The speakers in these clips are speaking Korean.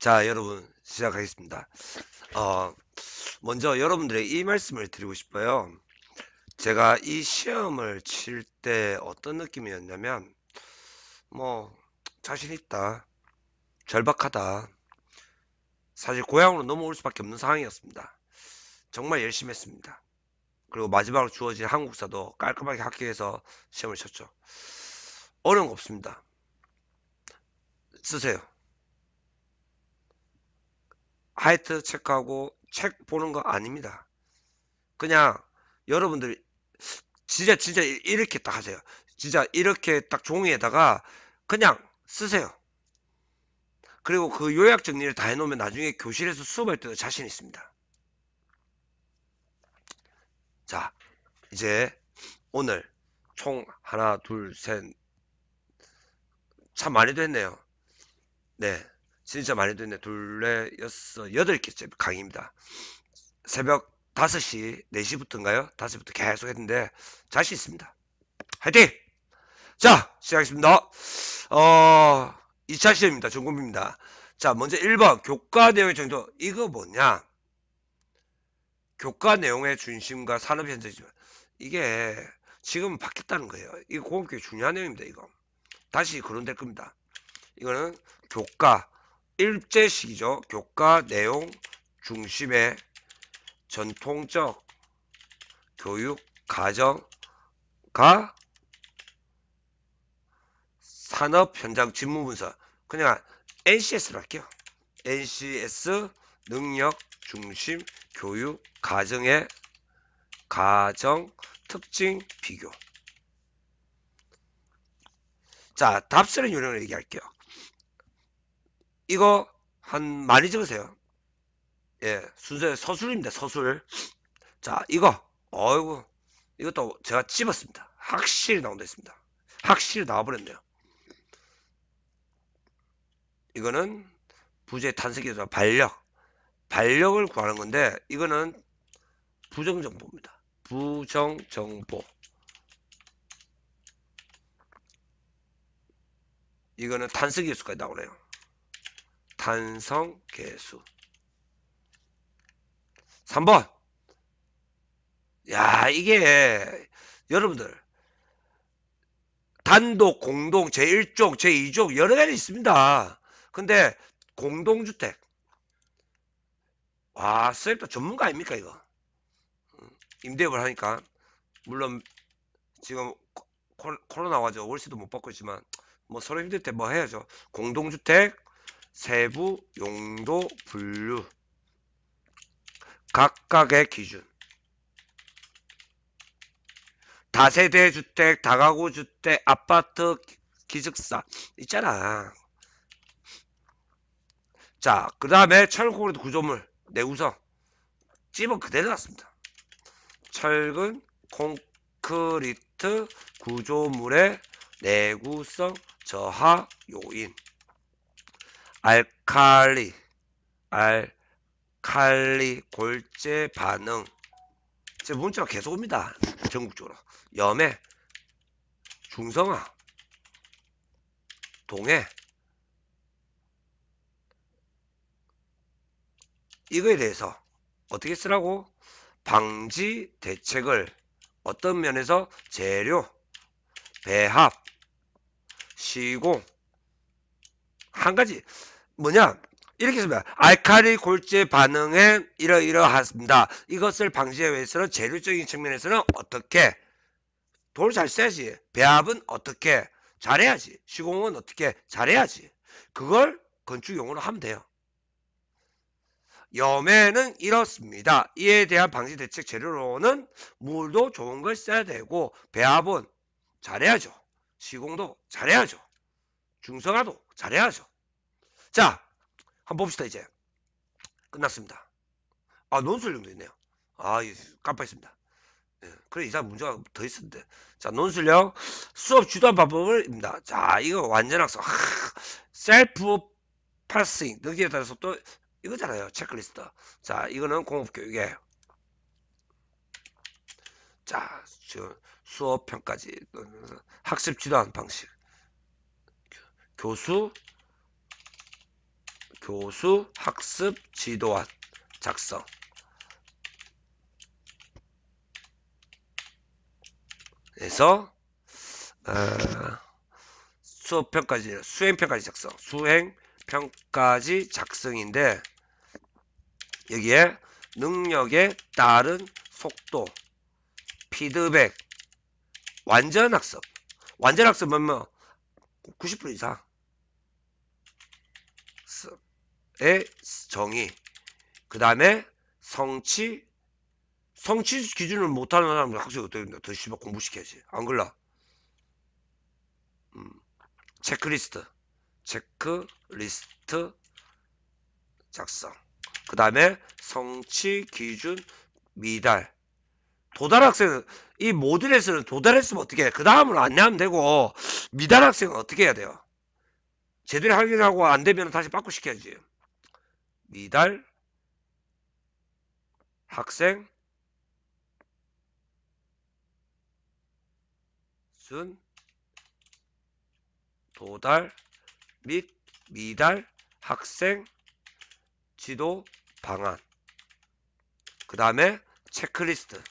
자, 여러분 시작하겠습니다. 어, 먼저 여러분들의 이 말씀을 드리고 싶어요. 제가 이 시험을 칠 때 어떤 느낌이었냐면 뭐 자신 있다, 절박하다. 사실 고향으로 넘어올 수밖에 없는 상황이었습니다. 정말 열심히 했습니다. 그리고 마지막으로 주어진 한국사도 깔끔하게 합격해서 시험을 쳤죠. 어려운 거 없습니다. 쓰세요. 하이트 체크하고 책 보는 거 아닙니다. 그냥 여러분들이 진짜 진짜 이렇게 딱 하세요. 진짜 이렇게 딱 종이에다가 그냥 쓰세요. 그리고 그 요약 정리를 다 해놓으면 나중에 교실에서 수업할 때도 자신 있습니다. 자, 이제 오늘 총 하나, 둘, 셋. 참 많이도 했네요. 네. 진짜 많이 듣네 둘레 여섯 여덟 개째 강의입니다 새벽 5시 4시부터인가요 5시부터 계속 했는데 자신 있습니다 화이팅 자 시작하겠습니다 어 2차 시험입니다 중급입니다 자 먼저 1번 교과 내용의 정도 이거 뭐냐 교과 내용의 중심과 산업 현장이지 이게 지금 바뀌었다는 거예요 이거 공교육 중요한 내용입니다 이거 다시 그런 될 겁니다 이거는 교과 일제시기죠. 교과 내용 중심의 전통적 교육 과정과 산업 현장 직무 분석 그냥 NCS로 할게요. NCS 능력 중심 교육 과정의 가정 특징 비교 자 답쓰는 요령을 얘기할게요. 이거 한 많이 적으세요. 예, 순서 서술입니다. 서술. 자, 이거. 어이구. 이것도 제가 집었습니다. 확실히 나온다 했습니다. 확실히 나와버렸네요. 이거는 부재 탄색에서 반력반력을 구하는 건데 이거는 부정정보입니다. 부정정보. 이거는 탄색 요소까지 나오네요. 산성 개수 3번 야 이게 여러분들 단독 공동 제1쪽제2쪽 여러 가지 있습니다 근데 공동주택 와쓰레기 전문가 아닙니까 이거 임대업을 하니까 물론 지금 코로나 와서 월세도 못 받고 있지만 뭐 서로 힘들 때 뭐 해야죠 공동주택 세부 용도 분류 각각의 기준 다세대 주택, 다가구 주택, 아파트, 기숙사 있잖아. 자, 그 다음에 철근 구조물, 내구성 네, 집은 그대로 놨습니다. 철근, 콘크리트 구조물의 내구성 저하 요인 알칼리 알칼리 골재 반응 제 문자가 계속 옵니다 전국적으로 염해 중성화 동해 이거에 대해서 어떻게 쓰라고 방지 대책을 어떤 면에서 재료 배합 시공 한 가지 뭐냐 이렇게 씁니다. 알칼리 골재 반응에 이러이러합니다. 하 이것을 방지하기 위해서는 재료적인 측면에서는 어떻게 돌 잘 써야지 배합은 어떻게 잘해야지 시공은 어떻게 잘해야지 그걸 건축용으로 하면 돼요. 염에는 이렇습니다. 이에 대한 방지 대책 재료로는 물도 좋은 걸 써야 되고 배합은 잘해야죠. 시공도 잘해야죠. 중성화도 잘해야죠. 자, 한번 봅시다, 이제. 끝났습니다. 아, 논술형도 있네요. 아, 깜빡했습니다. 예, 그래, 이사 문제가 더 있었는데. 자, 논술형, 수업 주도한 방법을입니다. 자, 이거 완전 학습. 하, 셀프 파싱. 여기에 따라서 또, 이거잖아요. 체크리스트. 자, 이거는 공업교육에. 자, 지금 수업평까지 학습 주도하는 방식. 교수, 교수 학습 지도와 작성 에서 어, 수업평까지 수행평까지 작성 수행평까지 작성인데 여기에 능력에 따른 속도 피드백 완전학습 완전학습은 뭐90% 이상 의 정의 그 다음에 성취 성취 기준을 못하는 사람들 학생 어떻게 더 씨발 공부시켜야지 안 글라 음. 체크리스트 체크리스트 작성 그 다음에 성취 기준 미달 도달 학생은 이 모든 에서는 도달했으면 어떻게 해? 그다음으로안내 하면 되고 미달 학생은 어떻게 해야 돼요? 제대로 확인하고 안 되면 다시 바꾸시켜야지 미달 학생 순 도달 및 미달 학생 지도 방안 그 다음에 체크리스트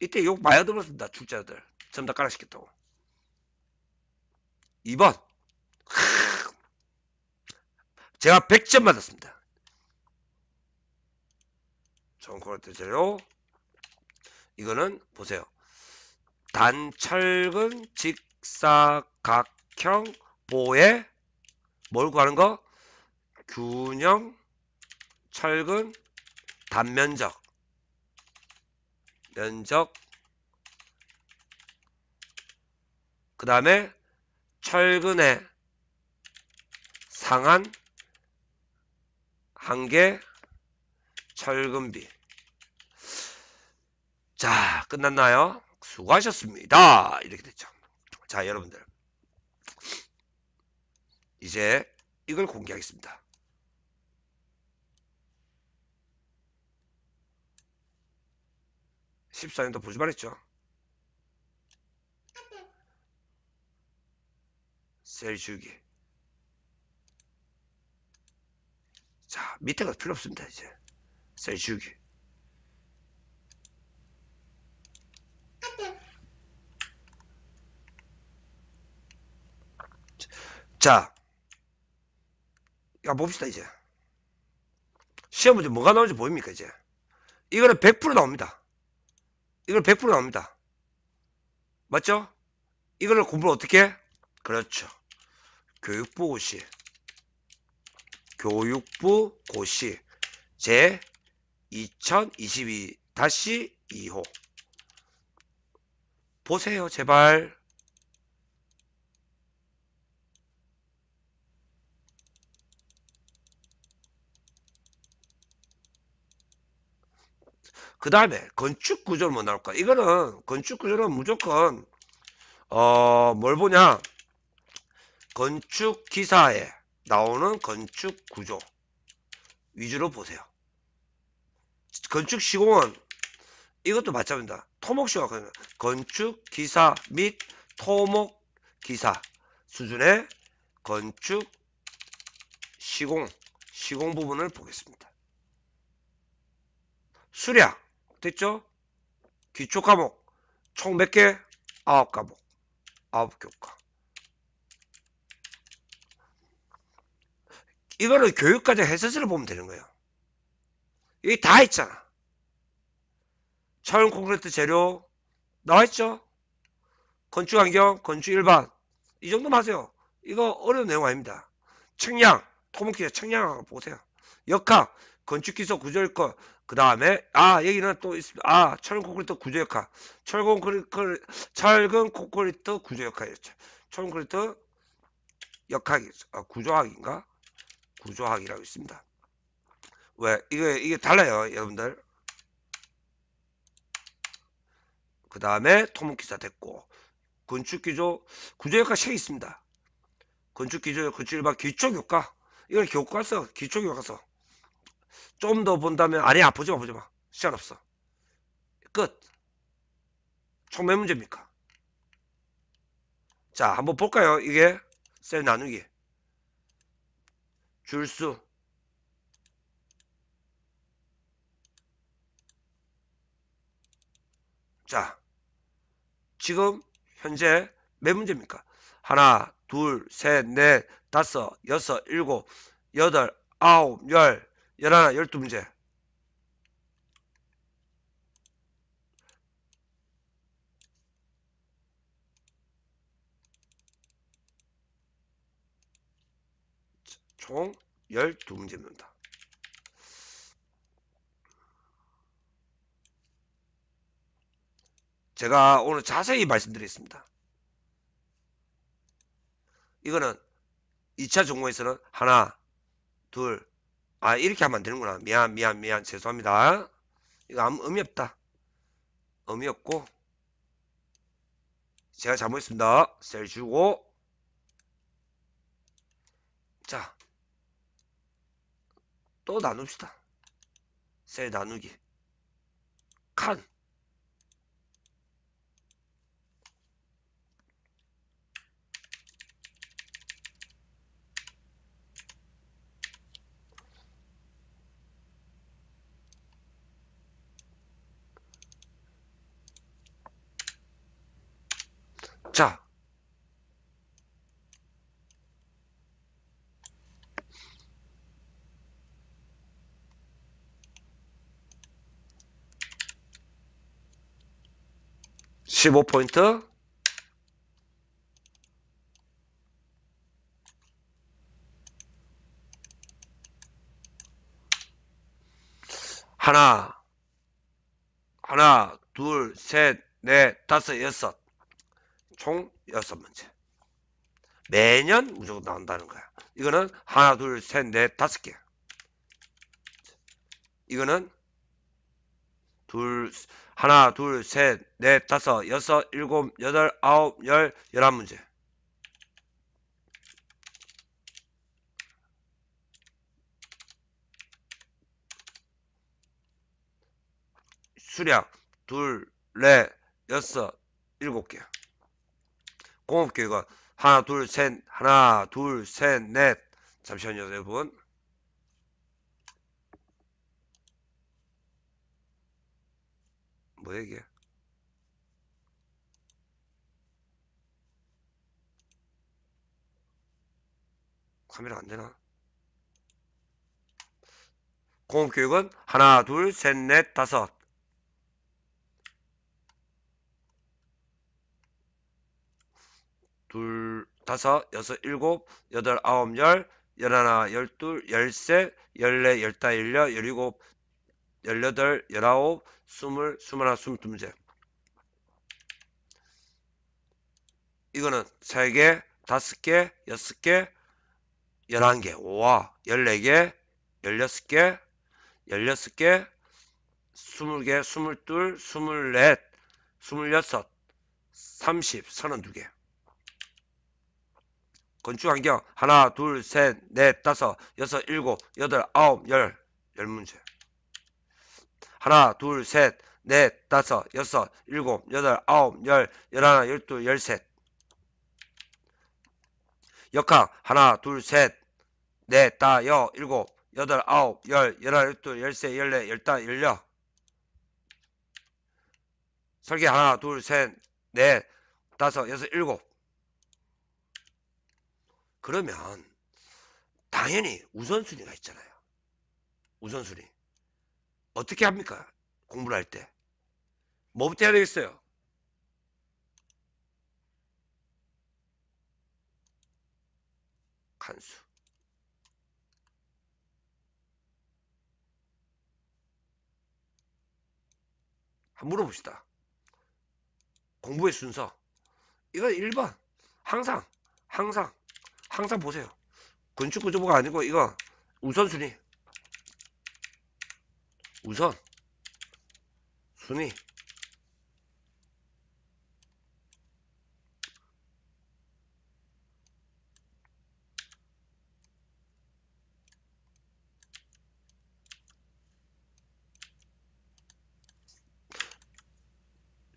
이때 욕 많이 들었습니다 출제자들 전부 다 깔아시켰다고 2번 제가 100점 맞았습니다. 좋은 코리트 재료 이거는 보세요. 단철근 직사각형 보에 뭘 구하는 거? 균형 철근 단면적 면적 그 다음에 철근의 상한 한개 철근비 자 끝났나요? 수고하셨습니다. 이렇게 됐죠. 자 여러분들 이제 이걸 공개하겠습니다. 1 4년도 보지 말했죠. 네. 셀 주기 자, 밑에가 필요 없습니다, 이제. 세주기. 자, 야, 봅시다, 이제. 시험 문제 뭐가 나오는지 보입니까, 이제? 이거는 100% 나옵니다. 이걸 100% 나옵니다. 맞죠? 이거를 공부를 어떻게? 해? 그렇죠. 교육보고시. 교육부 고시 제 2022-2호 보세요 제발 그 다음에 건축구조를뭐 나올까 이거는 건축구조는 무조건 어뭘 보냐 건축기사에 나오는 건축 구조 위주로 보세요. 건축 시공은 이것도 마찬가지입니다. 토목시공은 건축 기사 및 토목 기사 수준의 건축 시공 시공 부분을 보겠습니다. 수량 됐죠? 기초 과목 총몇 개? 아홉 과목 아홉 교과 이거는 교육과정 해설서를 보면 되는 거예요. 이게 다 있잖아. 차원 콘크리트 재료 나와있죠? 건축환경, 건축일반 이 정도만 하세요. 이거 어려운 내용 아닙니다. 측량 토목기자 측량 보세요. 역학, 건축기소구조일학그 다음에 아 여기는 또 있습니다. 아 철근 콘크리트 구조역학 철근 콘크리트 철근 콘크리트 구조역학이었죠. 철근 콘크리트 역학이 아, 구조학인가? 구조학이라고 있습니다. 왜? 이게, 이게 달라요, 여러분들. 그 다음에 토목기사 됐고, 건축기조, 구조효과 책이 있습니다. 건축기조, 건축일반 기초교과. 이걸 교과서, 기초교과서. 좀 더 본다면, 아니야, 아, 보지마, 보지마. 시간 없어. 끝. 총 몇 문제입니까? 자, 한번 볼까요? 이게 셀 나누기. 줄수 자 지금 현재 몇 문제입니까? 하나 둘셋넷 다섯 여섯 일곱 여덟 아홉 열 열하나 열두 문제 총 12문제입니다. 제가 오늘 자세히 말씀드리겠습니다. 이거는 2차 종목에서는 하나, 둘, 아 이렇게 하면 안 되는구나. 미안, 미안, 미안. 죄송합니다. 이거 아무 의미 없다. 의미 없고 제가 잘못했습니다. 셀 주고 자또 나눕시다 셀 나누기 칸 15포인트 하나 하나 둘셋넷 다섯 여섯 총 여섯 문제 매년 무조건 나온다는 거야 이거는 하나 둘셋넷 다섯 개 이거는 둘 하나, 둘, 셋, 넷, 다섯, 여섯, 일곱, 여덟, 아홉, 열, 열한 문제. 수량 둘, 넷, 여섯, 일곱 개. 공업 교육은 하나, 둘, 셋, 하나, 둘, 셋, 넷. 잠시만요, 여러분. 뭐야 이게 카메라 안되나 공업교육은 하나 둘셋넷 다섯 둘 다섯 여섯 일곱 여덟 아홉 열 열하나 열둘 열셋 열넷 열다 열여 열일곱 18, 19, 20, 21, 2 2문제 이거는 3개5개6개1 1개 우와, 1 4개1 6개1 6개2물개스2둘 스물넷, 3물여섯개 건축환경 하나, 둘, 셋, 넷, 다섯, 여섯, 일곱, 여덟, 아홉, 열, 열 문제 하나, 둘, 셋, 넷, 다섯, 여섯, 일곱, 여덟, 아홉, 열, 열하나, 열둘 열셋. 역학 하나, 둘, 셋, 넷, 다, 여, 일곱, 여덟, 아홉, 열, 열하나, 열둘열셋열넷 열다, 열여. 설계 하나, 둘, 셋, 넷, 다섯, 여섯, 일곱. 그러면 당연히 우선순위가 있잖아요. 우선순위. 어떻게 합니까? 공부를 할 때. 뭐부터 해야 되겠어요? 간수 한 번 물어봅시다. 공부의 순서. 이건 1번. 항상, 항상, 항상 보세요. 건축 구조부가 아니고 이거 우선순위. 우선 순위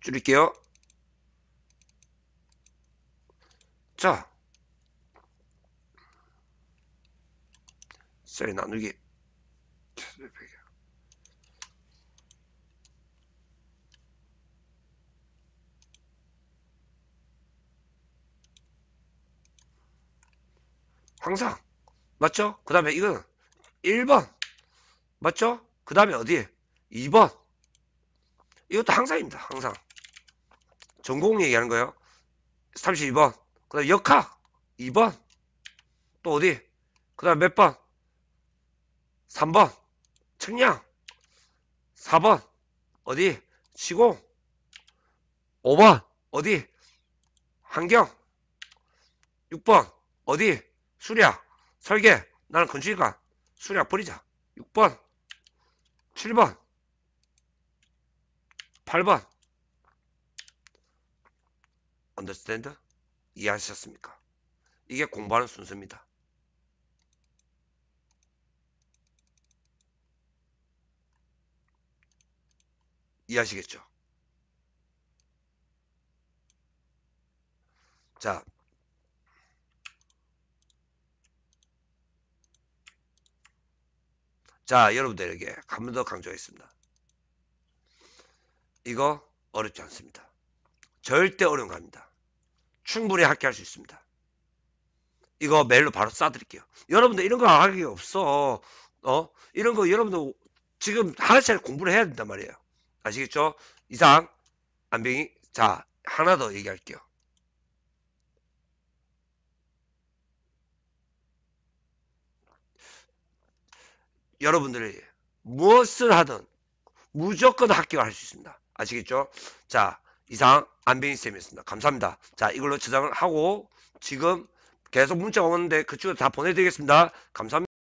줄일게요. 자, 셀 나누기. 항상 맞죠? 그 다음에 이건 1번 맞죠? 그 다음에 어디? 2번 이것도 항상입니다 항상 전공 얘기하는 거예요 32번 그 다음 에 역학 2번 또 어디? 그 다음 에몇 번? 3번 측량 4번 어디? 시공 5번 어디? 환경 6번 어디? 수리학, 설계, 나는 건축이니까 수리학 버리자. 6번, 7번, 8번. 언더스탠드? 이해하셨습니까? 이게 공부하는 순서입니다. 이해하시겠죠? 자, 자 여러분들에게 한 번 더 강조하겠습니다. 이거 어렵지 않습니다. 절대 어려운 거 아닙니다. 충분히 합격할 수 있습니다. 이거 메일로 바로 쏴드릴게요. 여러분들 이런 거 하기 없어. 어? 이런 거 여러분들 지금 하나씩 공부를 해야 된단 말이에요. 아시겠죠? 이상 안병이 자 하나 더 얘기할게요. 여러분들이 무엇을 하든 무조건 합격할 수 있습니다. 아시겠죠? 자, 이상 안병희 쌤이었습니다. 감사합니다. 자, 이걸로 저장을 하고 지금 계속 문자가 오는데 그쪽으로 다 보내드리겠습니다. 감사합니다.